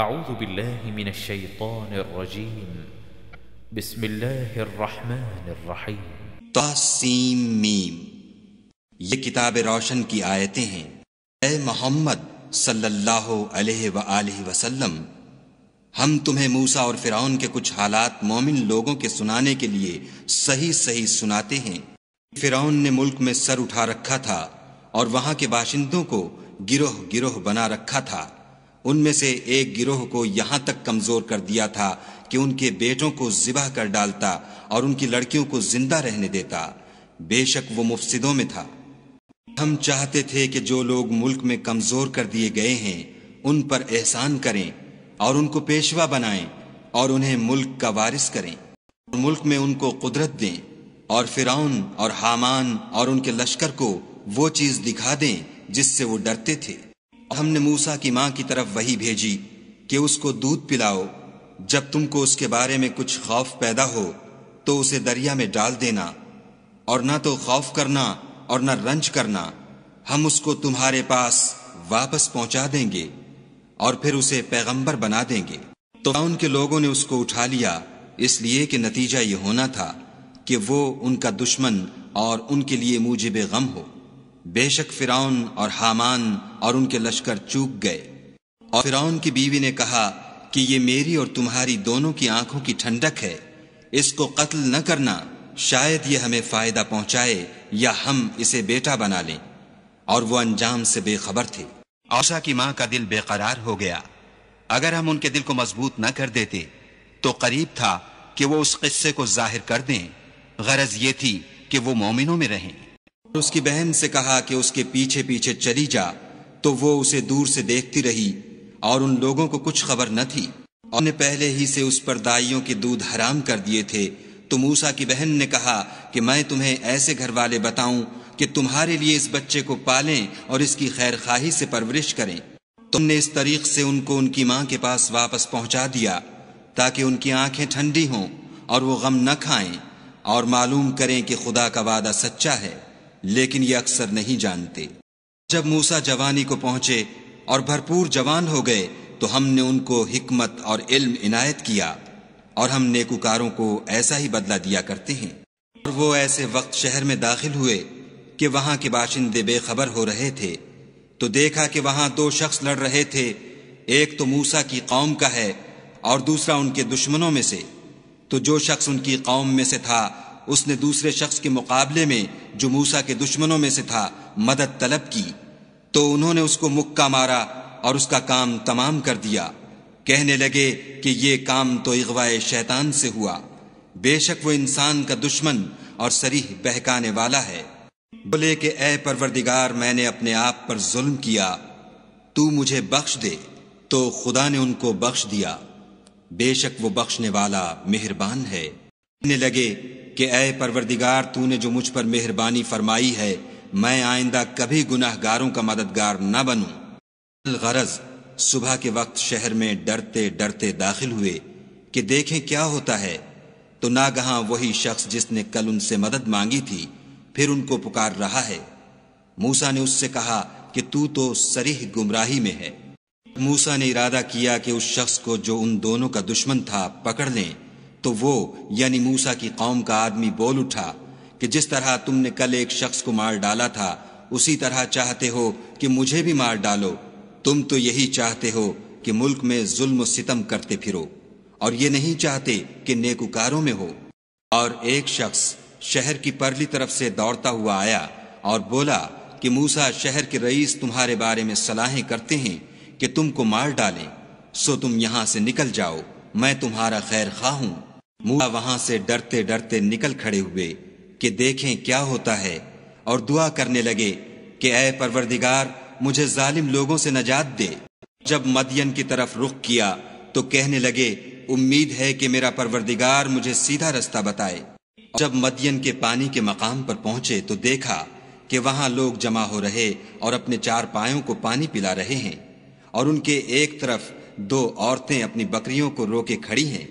أعوذ بالله من الشيطان الرجيم بسم الله الرحمन الرحيم तौसीम meme ये किताब रोशन की आयतें हैं ए मोहम्मद सल्लल्लाहु अलैहि वआलैहि वसल्लम हम तुम्हें मूसा और फिरौन के कुछ हालात मोमिन लोगों के सुनाने के लिए सही सही सुनाते हैं फिरौन ने मुल्क में सर उठा रखा था और वहां के बाशिंदों को गिरोह गिरोह बना रखा था उनमें से एक गिरोह को यहाँ तक कमजोर कर दिया था कि उनके बेटों को जिबा कर डालता और उनकी लड़कियों को जिंदा रहने देता बेशक वो मुफसिदों में था हम चाहते थे कि जो लोग मुल्क में कमजोर कर दिए गए हैं उन पर एहसान करें और उनको पेशवा बनाएं और उन्हें मुल्क का वारिस करें और मुल्क में उनको कुदरत दें और फिराउन और हामान और उनके लश्कर को वो चीज दिखा दें जिससे वो डरते थे हमने मूसा की मां की तरफ वही भेजी कि उसको दूध पिलाओ जब तुमको उसके बारे में कुछ खौफ पैदा हो तो उसे दरिया में डाल देना और ना तो खौफ करना और न रंज करना हम उसको तुम्हारे पास वापस पहुंचा देंगे और फिर उसे पैगंबर बना देंगे तो उनके लोगों ने उसको उठा लिया इसलिए कि नतीजा ये होना था कि वो उनका दुश्मन और उनके लिए मुझे बेगम हो बेशक फिराउन और हामान और उनके लश्कर चूक गए और फिराउन की बीवी ने कहा कि ये मेरी और तुम्हारी दोनों की आंखों की ठंडक है इसको कत्ल न करना शायद ये हमें फायदा पहुंचाए या हम इसे बेटा बना लें और वो अंजाम से बेखबर थे आशा की मां का दिल बेकरार हो गया अगर हम उनके दिल को मजबूत न कर देते तो करीब था कि वो उस किस्से को जाहिर कर दें गरज ये थी कि वो मोमिनों में रहें उसकी बहन से कहा कि उसके पीछे पीछे चली जा तो वो उसे दूर से देखती रही और उन लोगों को कुछ खबर न थी और पहले ही से उस पर दाइयों के दूध हराम कर दिए थे तो मूसा की बहन ने कहा कि मैं तुम्हें ऐसे घर वाले बताऊं कि तुम्हारे लिए इस बच्चे को पालें और इसकी खैर खाही से परवरिश करें तुमने इस तरीक से उनको उनकी माँ के पास वापस पहुंचा दिया ताकि उनकी आंखें ठंडी हों और वो गम न खाएं और मालूम करें कि खुदा का वादा सच्चा है लेकिन ये अक्सर नहीं जानते जब मूसा जवानी को पहुंचे और भरपूर जवान हो गए तो हमने उनको हिकमत और इल्म इनायत किया और हम नेकुकारों को ऐसा ही बदला दिया करते हैं और वो ऐसे वक्त शहर में दाखिल हुए कि वहां के बाशिंदे बेखबर हो रहे थे तो देखा कि वहां दो शख्स लड़ रहे थे एक तो मूसा की कौम का है और दूसरा उनके दुश्मनों में से तो जो शख्स उनकी कौम में से था उसने दूसरे शख्स के मुकाबले में जो मूसा के दुश्मनों में से था मदद तलब की तो उन्होंने उसको मुक्का मारा और उसका काम तमाम कर दिया कहने लगे कि ये काम तो अगवाए शैतान से हुआ बेशक वो इंसान का दुश्मन और सरीह बहकाने वाला है बोले के ए परवरदिगार मैंने अपने आप पर जुल्म किया तू मुझे बख्श दे तो खुदा ने उनको बख्श दिया बेशक वो बख्शने वाला मेहरबान है लगे कि अय परवरदिगार तूने जो मुझ पर मेहरबानी फरमाई है मैं आइंदा कभी गुनाहगारों का मददगार न बनूं गरज सुबह के वक्त शहर में डरते डरते दाखिल हुए कि देखें क्या होता है तो ना नागहां वही शख्स जिसने कल उनसे मदद मांगी थी फिर उनको पुकार रहा है मूसा ने उससे कहा कि तू तो सरीह गुमराही में है मूसा ने इरादा किया कि उस शख्स को जो उन दोनों का दुश्मन था पकड़ लें तो वो यानी मूसा की कौम का आदमी बोल उठा कि जिस तरह तुमने कल एक शख्स को मार डाला था उसी तरह चाहते हो कि मुझे भी मार डालो तुम तो यही चाहते हो कि मुल्क में जुल्म सितम करते फिरो और ये नहीं चाहते कि नेकुकारों में हो और एक शख्स शहर की परली तरफ से दौड़ता हुआ आया और बोला कि मूसा शहर के रईस तुम्हारे बारे में सलाहें करते हैं कि तुमको मार डालें सो तुम यहां से निकल जाओ मैं तुम्हारा खैर खा हूं मूसा वहां से डरते डरते निकल खड़े हुए कि देखें क्या होता है और दुआ करने लगे कि अय परवरदिगार मुझे जालिम लोगों से नजात दे जब मदियन की तरफ रुख किया तो कहने लगे उम्मीद है कि मेरा परवरदिगार मुझे सीधा रास्ता बताए जब मदियन के पानी के मकाम पर पहुंचे तो देखा कि वहां लोग जमा हो रहे और अपने चार पायों को पानी पिला रहे हैं और उनके एक तरफ दो औरतें अपनी बकरियों को रोके खड़ी हैं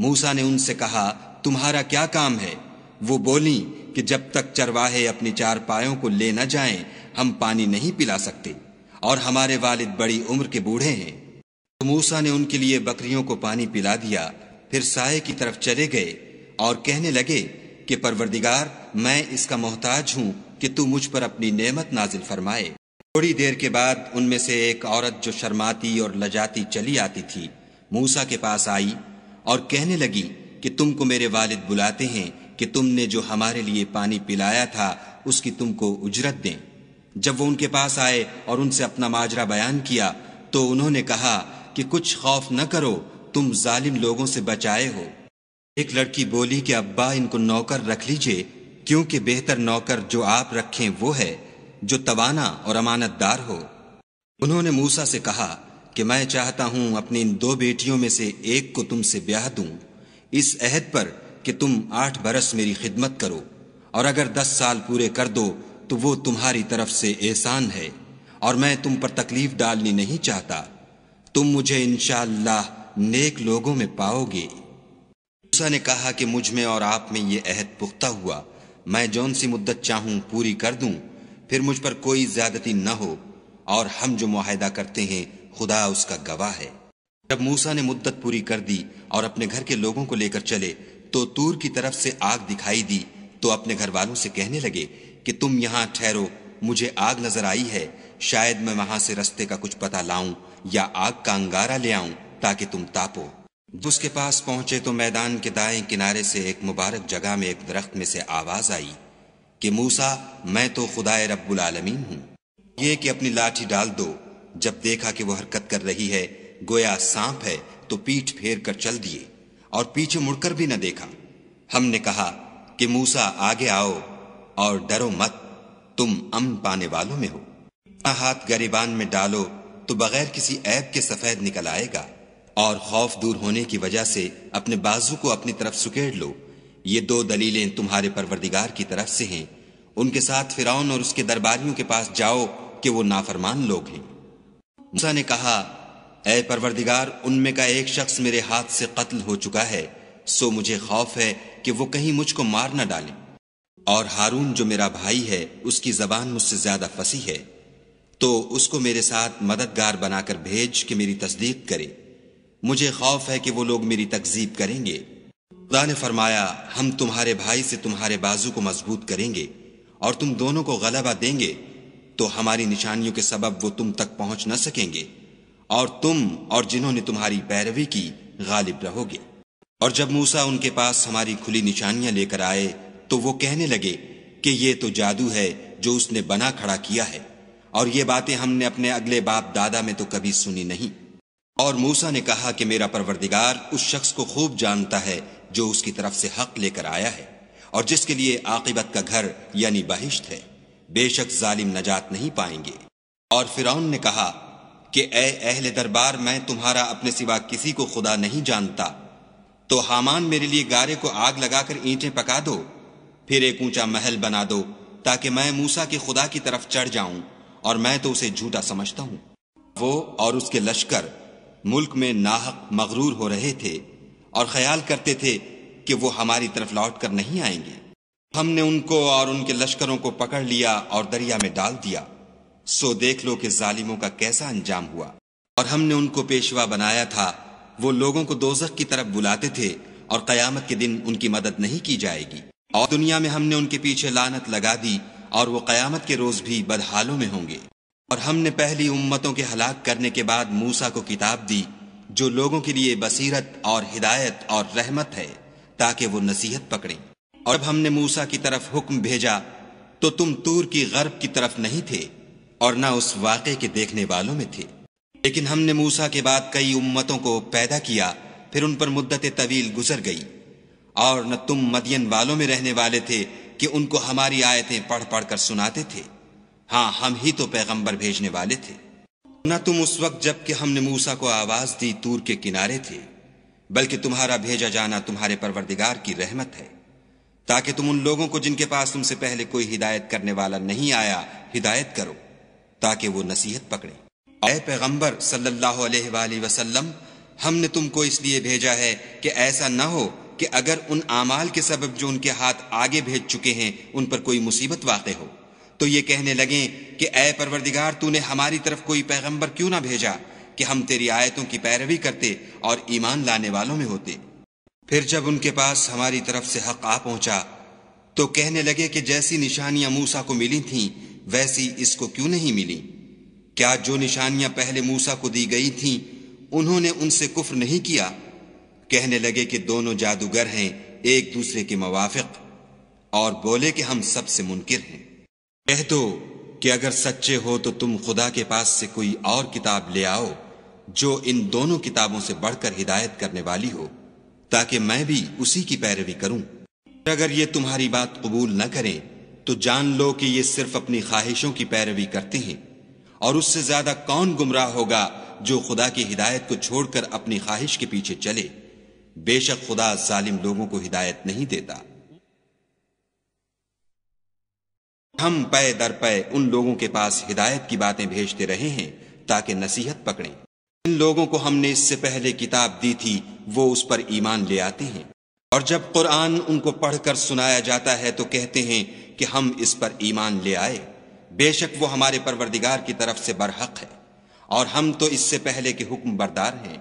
मूसा ने उनसे कहा तुम्हारा क्या काम है वो बोली कि जब तक चरवाहे अपनी पायों को ले न जाएं, हम पानी नहीं पिला सकते और हमारे वालिद बड़ी उम्र के बूढ़े हैं तो मूसा ने उनके लिए बकरियों को पानी पिला दिया फिर साय की तरफ चले गए और कहने लगे कि परवरदिगार मैं इसका मोहताज हूं कि तू मुझ पर अपनी नेमत नाजिल फरमाए थोड़ी देर के बाद उनमें से एक औरत जो शर्माती और लजाती चली आती थी मूसा के पास आई और कहने लगी कि तुमको मेरे वालिद बुलाते हैं कि तुमने जो हमारे लिए पानी पिलाया था उसकी तुमको उजरत दें जब वो उनके पास आए और उनसे अपना माजरा बयान किया तो उन्होंने कहा कि कुछ खौफ न करो तुम जालिम लोगों से बचाए हो एक लड़की बोली कि अब्बा इनको नौकर रख लीजिए क्योंकि बेहतर नौकर जो आप रखें वो है जो तवाना और अमानतदार हो उन्होंने मूसा से कहा कि मैं चाहता हूं अपनी इन दो बेटियों में से एक को तुमसे ब्याह दूं इस अहद पर कि तुम आठ बरस मेरी खिदमत करो और अगर दस साल पूरे कर दो तो वो तुम्हारी तरफ से एहसान है और मैं तुम पर तकलीफ डालनी नहीं चाहता तुम मुझे इनशाला नेक लोगों में पाओगे मूसा ने कहा कि मुझ में और आप में ये अहद पुख्ता हुआ मैं जौन सी मुद्दत चाहूं पूरी कर दूं फिर मुझ पर कोई ज्यादती न हो और हम जो मुहिदा करते हैं खुदा उसका गवाह है जब मूसा ने मुद्दत पूरी कर दी और अपने घर के लोगों को लेकर चले तो तूर की तरफ से आग दिखाई दी तो अपने घर वालों से कहने लगे कि तुम यहां ठहरो मुझे आग नजर आई है शायद मैं वहां से रस्ते का कुछ पता लाऊं या आग का अंगारा ले आऊं ताकि तुम तापो उसके पास पहुंचे तो मैदान के दाएं किनारे से एक मुबारक जगह में एक दरख्त में से आवाज आई कि मूसा मैं तो खुदाए रबुल आलमीन हूं ये कि अपनी लाठी डाल दो जब देखा कि वह हरकत कर रही है गोया सांप है तो पीठ फेर कर चल दिए और पीछे मुड़कर भी न देखा हमने कहा कि मूसा आगे आओ और डरो मत तुम अमन पाने वालों में हो हाथ गरीबान में डालो तो बगैर किसी ऐप के सफेद निकल आएगा और खौफ दूर होने की वजह से अपने बाजू को अपनी तरफ सुकेड़ लो ये दो दलीलें तुम्हारे परवरदिगार की तरफ से हैं उनके साथ फिराउन और उसके दरबारियों के पास जाओ कि वो नाफरमान लोग हैं मूसा ने कहा ए परवरदिगार उनमें का एक शख्स मेरे हाथ से कत्ल हो चुका है सो मुझे खौफ है कि वो कहीं मुझको मार न डाले और हारून जो मेरा भाई है उसकी जबान मुझसे ज्यादा फंसी है तो उसको मेरे साथ मददगार बनाकर भेज के मेरी तस्दीक करे मुझे खौफ है कि वो लोग मेरी तकजीब करेंगे खुदा ने फरमाया हम तुम्हारे भाई से तुम्हारे बाजू को मजबूत करेंगे और तुम दोनों को गलबा देंगे तो हमारी निशानियों के सबब वो तुम तक पहुंच न सकेंगे और तुम और जिन्होंने तुम्हारी पैरवी की गालिब रहोगे और जब मूसा उनके पास हमारी खुली निशानियां लेकर आए तो वो कहने लगे कि ये तो जादू है जो उसने बना खड़ा किया है और ये बातें हमने अपने अगले बाप दादा में तो कभी सुनी नहीं और मूसा ने कहा कि मेरा परवरदिगार उस शख्स को खूब जानता है जो उसकी तरफ से हक लेकर आया है और जिसके लिए आकिबत का घर यानी बहिश्त है बेशक जालिम नजात नहीं पाएंगे और फिरौन ने कहा कि ए अहले दरबार मैं तुम्हारा अपने सिवा किसी को खुदा नहीं जानता तो हामान मेरे लिए गारे को आग लगाकर ईंटें पका दो फिर एक ऊंचा महल बना दो ताकि मैं मूसा के खुदा की तरफ चढ़ जाऊं और मैं तो उसे झूठा समझता हूं वो और उसके लश्कर मुल्क में नाहक मगरूर हो रहे थे और ख्याल करते थे कि वो हमारी तरफ लौट कर नहीं आएंगे हमने उनको और उनके लश्करों को पकड़ लिया और दरिया में डाल दिया सो देख लो कि जालिमों का कैसा अंजाम हुआ और हमने उनको पेशवा बनाया था वो लोगों को दोजक की तरफ बुलाते थे और कयामत के दिन उनकी मदद नहीं की जाएगी और दुनिया में हमने उनके पीछे लानत लगा दी और वो कयामत के रोज भी बदहालों में होंगे और हमने पहली उम्मतों के हलाक करने के बाद मूसा को किताब दी जो लोगों के लिए बसीरत और हिदायत और रहमत है ताकि वो नसीहत पकड़ें और अब हमने मूसा की तरफ हुक्म भेजा तो तुम तूर की गर्भ की तरफ नहीं थे और ना उस वाक़े के देखने वालों में थे लेकिन हमने मूसा के बाद कई उम्मतों को पैदा किया फिर उन पर मुद्दत तवील गुजर गई और न तुम मदियन वालों में रहने वाले थे कि उनको हमारी आयतें पढ़ पढ़ कर सुनाते थे हाँ हम ही तो पैगंबर भेजने वाले थे न तुम उस वक्त जबकि हमने मूसा को आवाज दी तूर के किनारे थे बल्कि तुम्हारा भेजा जाना तुम्हारे परवरदिगार की रहमत है ताकि तुम उन लोगों को जिनके पास तुमसे पहले कोई हिदायत करने वाला नहीं आया हिदायत करो ताकि वो नसीहत पकड़े अय पैगम्बर सल्लल्लाहु अलैहि वसल्लम हमने तुमको इसलिए भेजा है कि ऐसा न हो कि अगर उन आमाल के सबब जो उनके हाथ आगे भेज चुके हैं उन पर कोई मुसीबत वाक़ हो तो ये कहने लगे कि अय परवरदिगार तूने हमारी तरफ कोई पैगम्बर क्यों ना भेजा कि हम तेरी आयतों की पैरवी करते और ईमान लाने वालों में होते फिर जब उनके पास हमारी तरफ से हक आ पहुंचा तो कहने लगे कि जैसी निशानियां मूसा को मिली थीं वैसी इसको क्यों नहीं मिली क्या जो निशानियां पहले मूसा को दी गई थीं उन्होंने उनसे कुफर नहीं किया कहने लगे कि दोनों जादूगर हैं एक दूसरे के मवाफिक और बोले कि हम सबसे मुनकिर हैं कह दो कि अगर सच्चे हो तो तुम खुदा के पास से कोई और किताब ले आओ जो इन दोनों किताबों से बढ़कर हिदायत करने वाली हो ताकि मैं भी उसी की पैरवी करूं अगर ये तुम्हारी बात कबूल न करें तो जान लो कि ये सिर्फ अपनी ख्वाहिशों की पैरवी करते हैं और उससे ज्यादा कौन गुमराह होगा जो खुदा की हिदायत को छोड़कर अपनी ख्वाहिश के पीछे चले बेशक खुदा जालिम लोगों को हिदायत नहीं देता हम पै दर पै उन लोगों के पास हिदायत की बातें भेजते रहे हैं ताकि नसीहत पकड़ें इन लोगों को हमने इससे पहले किताब दी थी वो उस पर ईमान ले आते हैं और जब कुरान उनको पढ़कर सुनाया जाता है तो कहते हैं कि हम इस पर ईमान ले आए बेशक वो हमारे परवरदिगार की तरफ से बरहक है और हम तो इससे पहले के हुक्म बरदार हैं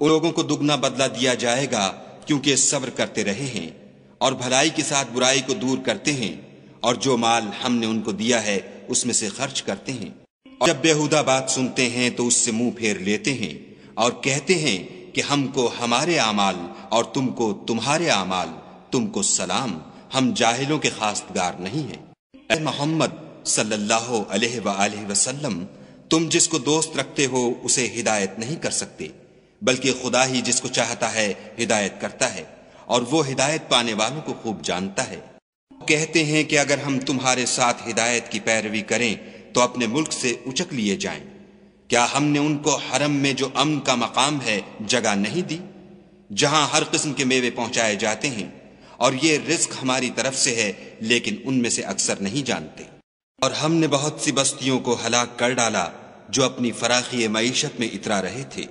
उन लोगों को दुगना बदला दिया जाएगा क्योंकि सब्र करते रहे हैं और भलाई के साथ बुराई को दूर करते हैं और जो माल हमने उनको दिया है उसमें से खर्च करते हैं और जब बेहुदा बात सुनते हैं तो उससे मुंह फेर लेते हैं और कहते हैं कि हमको हमारे अमाल और तुमको तुम्हारे अमाल तुमको सलाम हम जाहिलों के खासगार नहीं है मोहम्मद सल्लल्लाहु अलैहि वसल्लम तुम जिसको दोस्त रखते हो उसे हिदायत नहीं कर सकते बल्कि खुदा ही जिसको चाहता है हिदायत करता है और वो हिदायत पाने वालों को खूब जानता है कहते हैं कि अगर हम तुम्हारे साथ हिदायत की पैरवी करें तो अपने मुल्क से उचक लिए जाएं क्या हमने उनको हरम में जो अम का मकाम है जगह नहीं दी जहां हर किस्म के मेवे पहुंचाए जाते हैं और ये रिस्क हमारी तरफ से है लेकिन उनमें से अक्सर नहीं जानते और हमने बहुत सी बस्तियों को हलाक कर डाला जो अपनी फराखी मीशत में इतरा रहे थे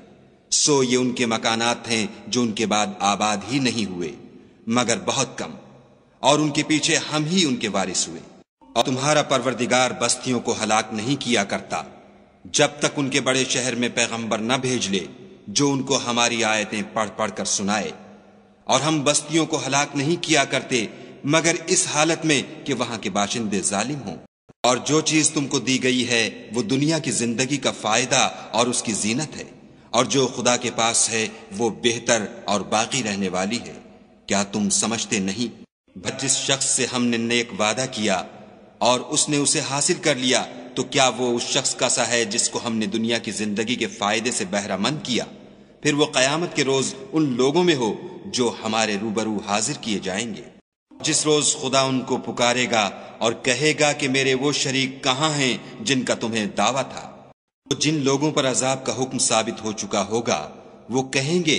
सो ये उनके मकानात हैं जो उनके बाद आबाद ही नहीं हुए मगर बहुत कम और उनके पीछे हम ही उनके वारिस हुए और तुम्हारा परवरदिगार बस्तियों को हलाक नहीं किया करता जब तक उनके बड़े शहर में पैगंबर न भेज ले जो उनको हमारी आयतें पढ़ पढ़ कर सुनाए और हम बस्तियों को हलाक नहीं किया करते मगर इस हालत में कि वहां के बाशिंदे जालिम हों और जो चीज तुमको दी गई है वो दुनिया की जिंदगी का फायदा और उसकी जीनत है और जो खुदा के पास है वो बेहतर और बाकी रहने वाली है क्या तुम समझते नहीं जिस शख्स से हमने नेक वादा किया और उसने उसे हासिल कर लिया तो क्या वो उस शख्स का सा है जिसको हमने दुनिया की जिंदगी के फायदे से बहरामंद किया फिर वो कयामत के रोज उन लोगों में हो जो हमारे रूबरू हाजिर किए जाएंगे जिस रोज खुदा उनको पुकारेगा और कहेगा कि मेरे वो शरीक कहाँ हैं जिनका तुम्हें दावा था तो जिन लोगों पर अजाब का हुक्म साबित हो चुका होगा वो कहेंगे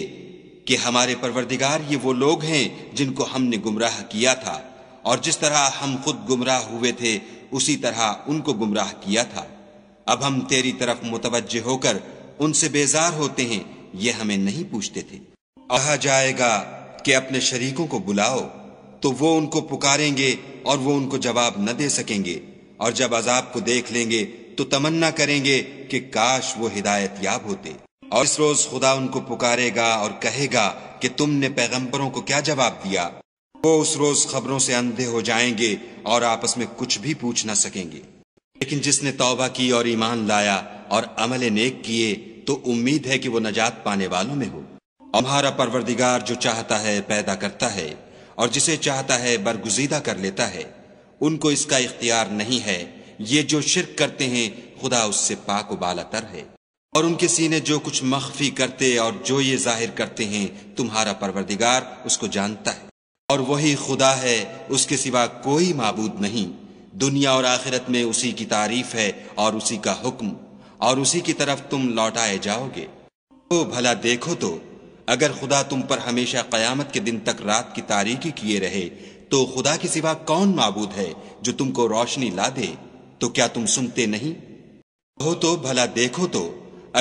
कि हमारे परवरदिगार ये वो लोग हैं जिनको हमने गुमराह किया था और जिस तरह हम खुद गुमराह हुए थे उसी तरह उनको गुमराह किया था अब हम तेरी तरफ मुतवज होकर उनसे बेजार होते हैं ये हमें नहीं पूछते थे कहा जाएगा कि अपने शरीकों को बुलाओ तो वो उनको पुकारेंगे और वो उनको जवाब न दे सकेंगे और जब अजाब को देख लेंगे तो तमन्ना करेंगे कि काश वो हिदायत याब होते और इस रोज खुदा उनको पुकारेगा और कहेगा कि तुमने पैगंबरों को क्या जवाब दिया वो उस रोज खबरों से अंधे हो जाएंगे और आपस में कुछ भी पूछ ना सकेंगे लेकिन जिसने तौबा की और ईमान लाया और अमल नेक किए तो उम्मीद है कि वो नजात पाने वालों में हो हमारा परवरदिगार जो चाहता है पैदा करता है और जिसे चाहता है बरगुजीदा कर लेता है उनको इसका इख्तियार नहीं है ये जो शिरक करते हैं खुदा उससे पाक उबालतर है और उनके सीने जो कुछ मख्फी करते और जो ये जाहिर करते हैं तुम्हारा परवरदिगार उसको जानता है और वही खुदा है उसके सिवा कोई माबूद नहीं दुनिया और आखिरत में उसी की तारीफ है और उसी का हुक्म और उसी की तरफ तुम लौटाए जाओगे तो भला देखो तो अगर खुदा तुम पर हमेशा कयामत के दिन तक रात की तारीखी किए रहे तो खुदा के सिवा कौन माबूद है जो तुमको रोशनी ला दे तो क्या तुम सुनते नहीं हो तो भला देखो तो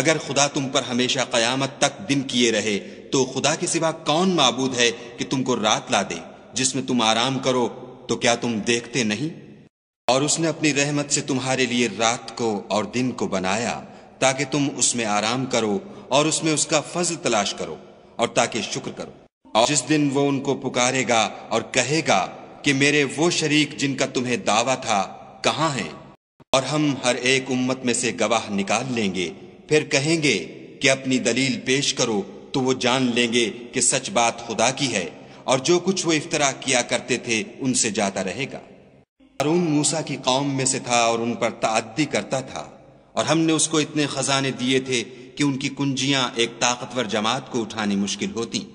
अगर खुदा तुम पर हमेशा कयामत तक दिन किए रहे तो खुदा के सिवा कौन मबूद है कि तुमको रात ला दे जिसमें तुम आराम करो तो क्या तुम देखते नहीं और उसने अपनी रहमत से तुम्हारे लिए रात को और दिन को बनाया ताकि तुम उसमें आराम करो और उसमें उसका फजल तलाश करो और ताकि शुक्र करो और जिस दिन वो उनको पुकारेगा और कहेगा कि मेरे वो शरीक जिनका तुम्हें दावा था कहाँ हैं और हम हर एक उम्मत में से गवाह निकाल लेंगे फिर कहेंगे कि अपनी दलील पेश करो तो वो जान लेंगे कि सच बात खुदा की है और जो कुछ वो इफ्तरा किया करते थे उनसे जाता रहेगा हारून मूसा की कौम में से था और उन पर तादी करता था और हमने उसको इतने खजाने दिए थे कि उनकी कुंजियां एक ताकतवर जमात को उठानी मुश्किल होती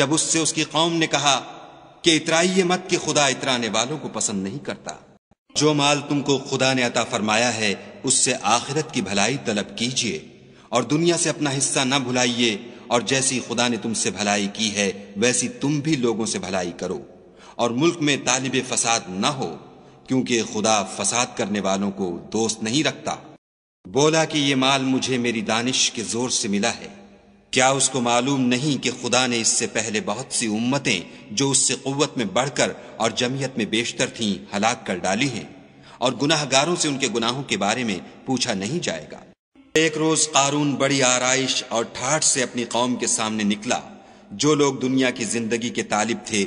जब उससे उसकी कौम ने कहा कि इतराइए मत कि खुदा इतराने वालों को पसंद नहीं करता जो माल तुमको खुदा ने अता फरमाया है उससे आखिरत की भलाई तलब कीजिए और दुनिया से अपना हिस्सा न भुलाइए और जैसी खुदा ने तुमसे भलाई की है वैसी तुम भी लोगों से भलाई करो और मुल्क में तालिब फसाद न हो क्योंकि खुदा फसाद करने वालों को दोस्त नहीं रखता बोला कि ये माल मुझे मेरी दानिश के जोर से मिला है क्या उसको मालूम नहीं कि खुदा ने इससे पहले बहुत सी उम्मतें जो उससे कुत में बढ़कर और जमीयत में बेशतर थीं हलाक कर डाली हैं और गुनाहगारों से उनके गुनाहों के बारे में पूछा नहीं जाएगा एक रोज कारून बड़ी आरइश और ठाठ से अपनी कौम के सामने निकला जो लोग दुनिया की जिंदगी के तालिब थे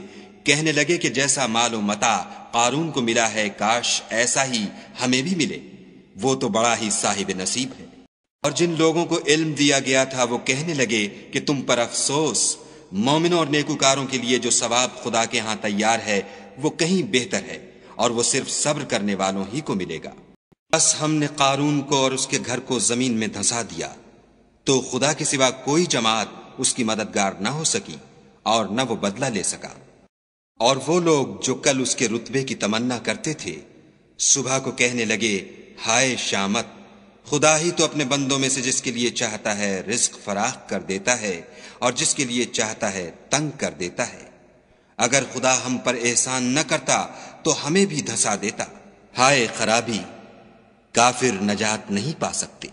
कहने लगे कि जैसा मालो मता कारून को मिला है काश ऐसा ही हमें भी मिले वो तो बड़ा ही साहिब नसीब है और जिन लोगों को इल्म दिया गया था वो कहने लगे कि तुम पर अफसोस मोमिनों और नेकुकारों के लिए जो सवाब खुदा के यहाँ तैयार है वो कहीं बेहतर है और वो सिर्फ सब्र करने वालों ही को मिलेगा बस हमने कारून को और उसके घर को जमीन में धंसा दिया तो खुदा के सिवा कोई जमात उसकी मददगार न हो सकी और न वो बदला ले सका और वो लोग जो कल उसके रुतबे की तमन्ना करते थे सुबह को कहने लगे हाय श्यामत खुदा ही तो अपने बंदों में से जिसके लिए चाहता है रिस्क फराख कर देता है और जिसके लिए चाहता है तंग कर देता है अगर खुदा हम पर एहसान न करता तो हमें भी धंसा देता हाय खराबी काफिर नजात नहीं पा सकते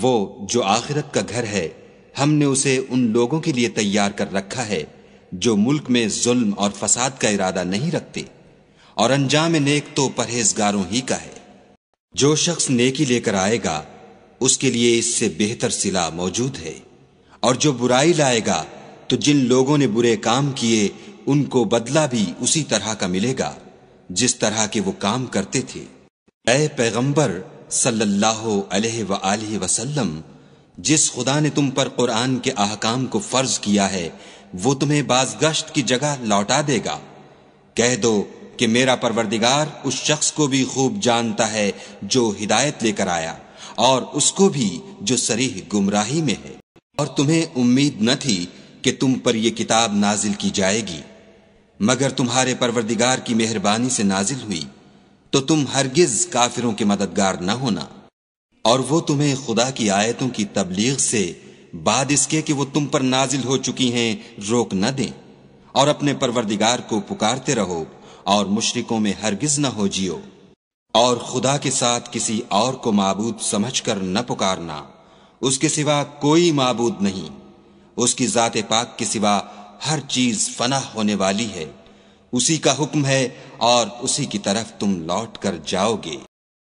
वो जो आखिरत का घर है हमने उसे उन लोगों के लिए तैयार कर रखा है जो मुल्क में जुल्म और फसाद का इरादा नहीं रखते और अंजाम नेक तो परहेजगारों ही का है जो शख्स नेकी लेकर आएगा उसके लिए इससे बेहतर सिला मौजूद है और जो बुराई लाएगा तो जिन लोगों ने बुरे काम किए उनको बदला भी उसी तरह का मिलेगा जिस तरह के वो काम करते थे ए पैगंबर सल्लल्लाहु अलैहि वआलि वसल्लम जिस खुदा ने तुम पर कुरान के अहकाम को फर्ज किया है वो तुम्हें बाजगश्त की जगह लौटा देगा कह दो कि मेरा परवरदिगार उस शख्स को भी खूब जानता है जो हिदायत लेकर आया और उसको भी जो सरीह गुमराही में है और तुम्हें उम्मीद न थी कि तुम पर यह किताब नाजिल की जाएगी मगर तुम्हारे परवरदिगार की मेहरबानी से नाजिल हुई तो तुम हरगिज काफिरों के मददगार न होना और वो तुम्हें खुदा की आयतों की तबलीग से बाद इसके कि वो तुम पर नाजिल हो चुकी हैं रोक न दें और अपने परवरदिगार को पुकारते रहो और मुशरिकों में हरगिज न हो जियो और खुदा के साथ किसी और को मबूद समझ कर न पुकारना उसके सिवा कोई मबूद नहीं उसकी ज़ात पाक के सिवा हर चीज फना होने वाली है उसी का हुक्म है और उसी की तरफ तुम लौट कर जाओगे